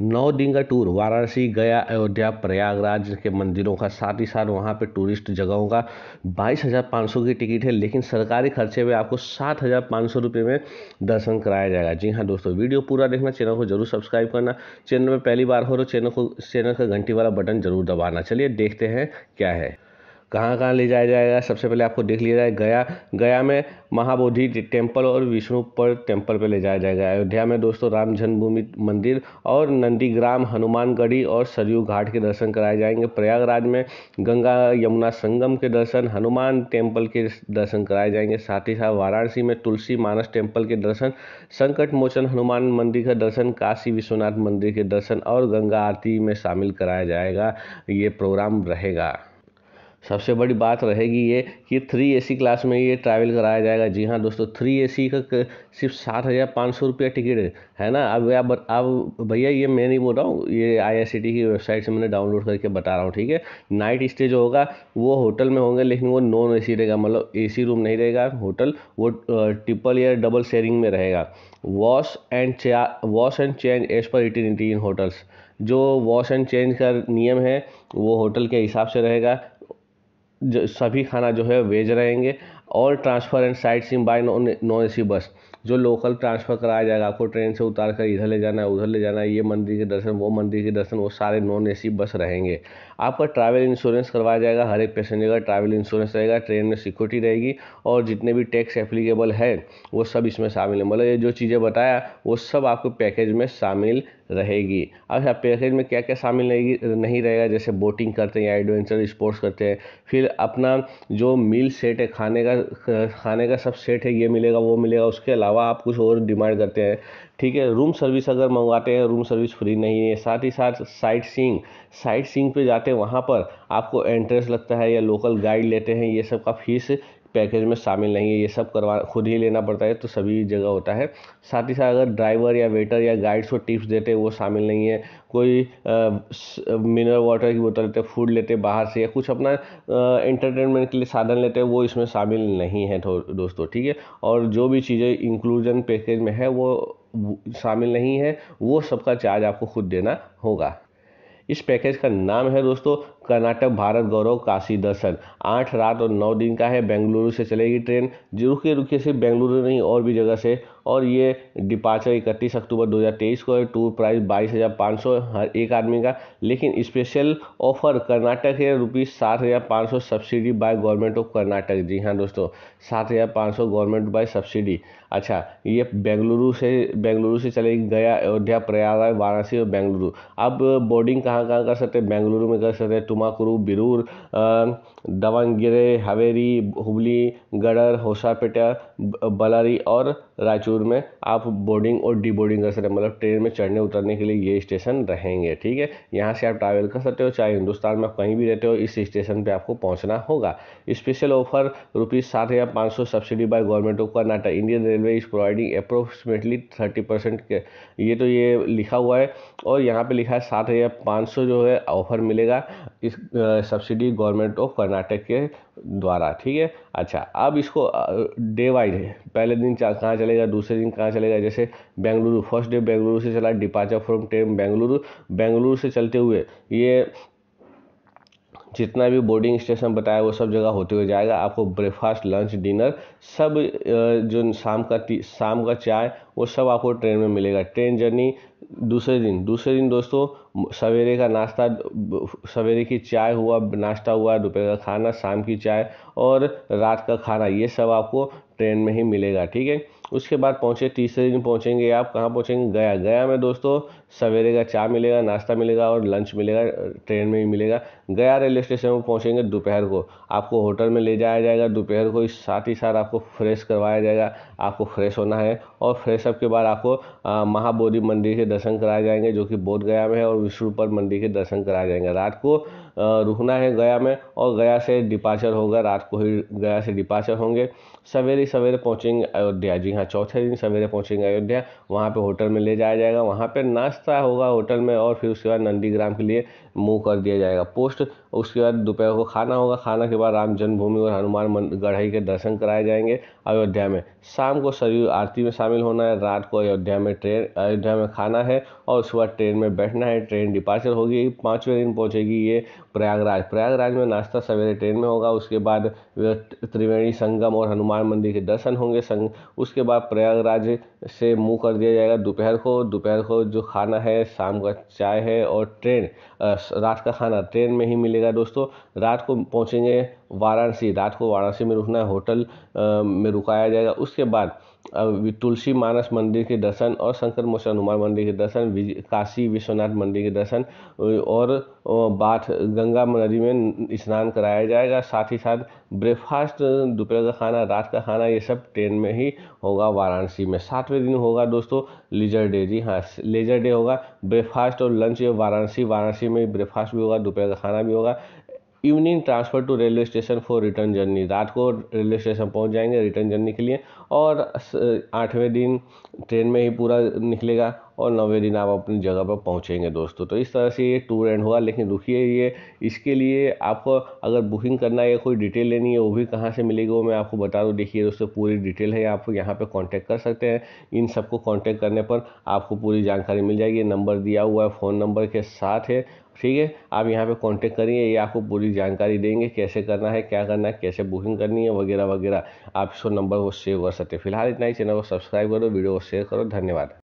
नौ दिन का टूर वाराणसी गया अयोध्या प्रयागराज के मंदिरों का साथ ही साथ वहाँ पे टूरिस्ट जगहों का बाईस हज़ार पाँच सौ की टिकट है लेकिन सरकारी खर्चे में आपको सात हज़ार पाँच सौ रुपये में दर्शन कराया जाएगा जी हाँ दोस्तों वीडियो पूरा देखना चैनल को जरूर सब्सक्राइब करना चैनल में पहली बार हो रहा चैनल को चैनल का घंटी वाला बटन जरूर दबाना चलिए देखते हैं क्या है कहाँ कहाँ ले जाया जाएगा सबसे पहले आपको देख लिया जाए गया गया में महाबोधि टेम्पल और पर टेम्पल पर ले जाया जाएगा अयोध्या में दोस्तों राम जन्मभूमि मंदिर और नंदीग्राम हनुमानगढ़ी और सरयू घाट के दर्शन कराए जाएंगे प्रयागराज में गंगा यमुना संगम के दर्शन हनुमान टेम्पल के दर्शन कराए जाएंगे साथ ही साथ वाराणसी में तुलसी मानस टेम्पल के दर्शन संकट मोचन हनुमान मंदिर का दर्शन काशी विश्वनाथ मंदिर के दर्शन और गंगा आरती में शामिल कराया जाएगा ये प्रोग्राम रहेगा सबसे बड़ी बात रहेगी ये कि थ्री ए क्लास में ये ट्रैवल कराया जाएगा जी हाँ दोस्तों थ्री ए का सिर्फ सात हज़ार पाँच सौ रुपया टिकट है है ना अब आप अब भैया ये मैं नहीं बोल रहा हूँ ये आई की वेबसाइट से मैंने डाउनलोड करके बता रहा हूँ ठीक है नाइट स्टे जो होगा वो होटल में होंगे लेकिन वो नॉन ए रहेगा मतलब ए रूम नहीं रहेगा होटल वो ट्रिपल या डबल शेयरिंग में रहेगा wash and wash and change as per itinerary in hotels जो वॉश एंड चेंज का नियम है वो होटल के हिसाब से रहेगा सभी खाना जो है वेज रहेंगे all transfer and sightseeing by non A C bus जो लोकल ट्रांसफ़र कराया जाएगा आपको ट्रेन से उतार कर इधर ले जाना है उधर ले जाना है ये मंदिर के दर्शन वो मंदिर के दर्शन वो सारे नॉन ए सी बस रहेंगे आपका ट्रैवल इंश्योरेंस करवाया जाएगा हर एक पैसेंजर का ट्रैवल इंश्योरेंस रहेगा ट्रेन में सिक्योरिटी रहेगी और जितने भी टैक्स एप्लीकेबल है वो सब इसमें शामिल है मतलब ये जो चीज़ें बताया वो सब आपको पैकेज में शामिल रहेगी अच्छा पैकेज में क्या क्या शामिल रहेगी नहीं रहेगा जैसे बोटिंग करते हैं या एडवेंचर स्पोर्ट्स करते हैं फिर अपना जो मील सेट है खाने का खाने का सब सेट है ये मिलेगा वो मिलेगा उसके अलावा आप कुछ और डिमांड करते हैं ठीक है रूम सर्विस अगर मंगवाते हैं रूम सर्विस फ्री नहीं है साथ ही साथ साइट सीइंग साइट सींग पे जाते हैं वहाँ पर आपको एंट्रेंस लगता है या लोकल गाइड लेते हैं ये सब का फीस पैकेज में शामिल नहीं है ये सब करवा खुद ही लेना पड़ता है तो सभी जगह होता है साथ ही साथ अगर ड्राइवर या वेटर या गाइड्स को टिप्स देते वो शामिल नहीं है कोई मिनरल वाटर की बोतल लेते फूड लेते बाहर से या कुछ अपना एंटरटेनमेंट के लिए साधन लेते वो इसमें शामिल नहीं है दोस्तों ठीक है और जो भी चीज़ें इंक्लूजन पैकेज में है वो शामिल नहीं है वो सबका चार्ज आपको खुद देना होगा इस पैकेज का नाम है दोस्तों कर्नाटक भारत गौरव काशी दर्शन आठ रात और नौ दिन का है बेंगलुरु से चलेगी ट्रेन रुके रुके सिर्फ बेंगलुरु नहीं और भी जगह से और ये डिपार्चर इकतीस अक्टूबर 2023 को है टूर प्राइस बाईस हज़ार पाँच सौ हर एक आदमी का लेकिन स्पेशल ऑफर कर्नाटक है रुपीज़ सात हज़ार पाँच सौ subsidy by government of Karnataka जी हाँ दोस्तों सात हज़ार पाँच सौ गवर्नमेंट बाय सब्सिडी अच्छा ये बेंगलुरु से बेंगलुरु से चलेगी गया अयोध्या प्रयागराज वाराणसी और बेंगलुरु अब बोर्डिंग कहाँ कहाँ कर सकते हैं बेंगलुरु में कर सकते हैं तुमाकुरु बिरूर दवांगिरे हवेरी हुबली गडर होशापेटा बलारी और रायचूर में आप बोर्डिंग और डी बोर्डिंग कर सकते हैं मतलब ट्रेन में चढ़ने उतरने के लिए ये स्टेशन रहेंगे ठीक है यहाँ से आप ट्रैवल कर सकते हो चाहे हिंदुस्तान में कहीं भी रहते हो इस स्टेशन पर आपको पहुँचना होगा स्पेशल ऑफर रुपीज़ सात हज़ार पाँच सौ subsidy by government of Karnataka Indian railway is providing approximately thirty percent के ये तो ये लिखा हुआ है और यहाँ पर लिखा है सात हज़ार पाँच सौ जो है ऑफर मिलेगा इस सब्सिडी गवर्नमेंट ऑफ कर्नाटक के द्वारा ठीक है अच्छा अब इसको डे वाइज है पहले दिन कहाँ चलेगा दूसरे दिन कहाँ चलेगा जैसे बेंगलुरु फर्स्ट डे बेंगलुरु से चला departure from train Bengaluru Bengaluru से चलते हुए ये जितना भी बोर्डिंग स्टेशन बताया वो सब जगह होते हुए जाएगा आपको ब्रेकफास्ट लंच डिनर सब जो शाम का शाम का चाय वो सब आपको ट्रेन में मिलेगा ट्रेन जर्नी दूसरे दिन दूसरे दिन दोस्तों सवेरे का नाश्ता सवेरे की चाय हुआ नाश्ता हुआ दोपहर का खाना शाम की चाय और रात का खाना ये सब आपको ट्रेन में ही मिलेगा ठीक है उसके बाद पहुँचे तीसरे दिन पहुँचेंगे आप कहाँ पहुँचेंगे गया गया में दोस्तों सवेरे का चाय मिलेगा नाश्ता मिलेगा और लंच मिलेगा ट्रेन में ही मिलेगा गया रेलवे स्टेशन पर पहुँचेंगे दोपहर को आपको होटल में ले जाया जाएगा दोपहर को साथ ही साथ आपको फ्रेश करवाया जाएगा आपको फ्रेश होना है और फ्रेशअप के बाद आपको महाबोधि मंदिर के दर्शन कराए जाएंगे जो कि बोध गया में है और विष्णुपर मंदिर के दर्शन कराए जाएंगे रात को रुकना है गया में और गया से डिपार्चर होगा रात को ही गया से डिपार्चर होंगे सवेरे सवेरे पहुँचेंगे अयोध्या जी हाँ चौथे दिन सवेरे पहुँचेंगे अयोध्या वहाँ पर होटल में ले जाया जाएगा वहाँ पर नाश्ता होगा होटल में और फिर उसके बाद नंदीग्राम के लिए मूव कर दिया जाएगा पोस्ट उसके बाद दोपहर को खाना होगा खाना के बाद राम जन्मभूमि और हनुमान गढ़ाई के दर्शन कराए जाएंगे अयोध्या में शाम को सरयू आरती में शाम शामिल होना है रात को अयोध्या में ट्रेन अयोध्या में खाना है और उसके बाद ट्रेन में बैठना है ट्रेन डिपार्चर होगी पाँचवें दिन पहुँचेगी ये प्रयागराज प्रयागराज में नाश्ता सवेरे ट्रेन में होगा उसके बाद त्रिवेणी संगम और हनुमान मंदिर के दर्शन होंगे संग उसके बाद प्रयागराज से मुँह कर दिया जाएगा दोपहर को दोपहर को जो खाना है शाम का चाय है और ट्रेन रात का खाना ट्रेन में ही मिलेगा दोस्तों रात को पहुँचेंगे वाराणसी रात को वाराणसी में रुकना है होटल में रुकाया जाएगा उसके बाद तुलसी मानस मंदिर के दर्शन और शंकर मोशन हनुमान मंदिर के दर्शन काशी विश्वनाथ मंदिर के दर्शन और बाथ गंगा नदी में स्नान कराया जाएगा साथ ही साथ ब्रेकफास्ट दोपहर का खाना रात का खाना ये सब ट्रेन में ही होगा वाराणसी में सातवें दिन होगा दोस्तों लेजर डे जी हाँ लेजर डे होगा ब्रेकफास्ट और लंच वाराणसी वाराणसी में ब्रेकफास्ट भी होगा दोपहर का खाना भी होगा evening transfer to railway station for return journey रात को रेलवे स्टेशन पहुंच जाएंगे रिटर्न जर्नी के लिए और आठवें दिन ट्रेन में ही पूरा निकलेगा और दिन आप अपनी जगह पर पहुँचेंगे दोस्तों तो इस तरह से ये टूर एंड हुआ लेकिन रुकिए ये इसके लिए आपको अगर बुकिंग करना है या कोई डिटेल लेनी है वो भी कहाँ से मिलेगी वो मैं आपको बता दूँ देखिए दोस्तों पूरी डिटेल है आप यहाँ पर कॉन्टैक्ट कर सकते हैं इन सबको कॉन्टैक्ट करने पर आपको पूरी जानकारी मिल जाएगी नंबर दिया हुआ है फ़ोन नंबर के साथ है ठीक है आप यहाँ पे कांटेक्ट करिए ये आपको पूरी जानकारी देंगे कैसे करना है क्या करना है कैसे बुकिंग करनी है वगैरह वगैरह आप इसको नंबर वो सेव कर सकते हैं फिलहाल इतना ही चैनल को सब्सक्राइब करो वीडियो को शेयर करो धन्यवाद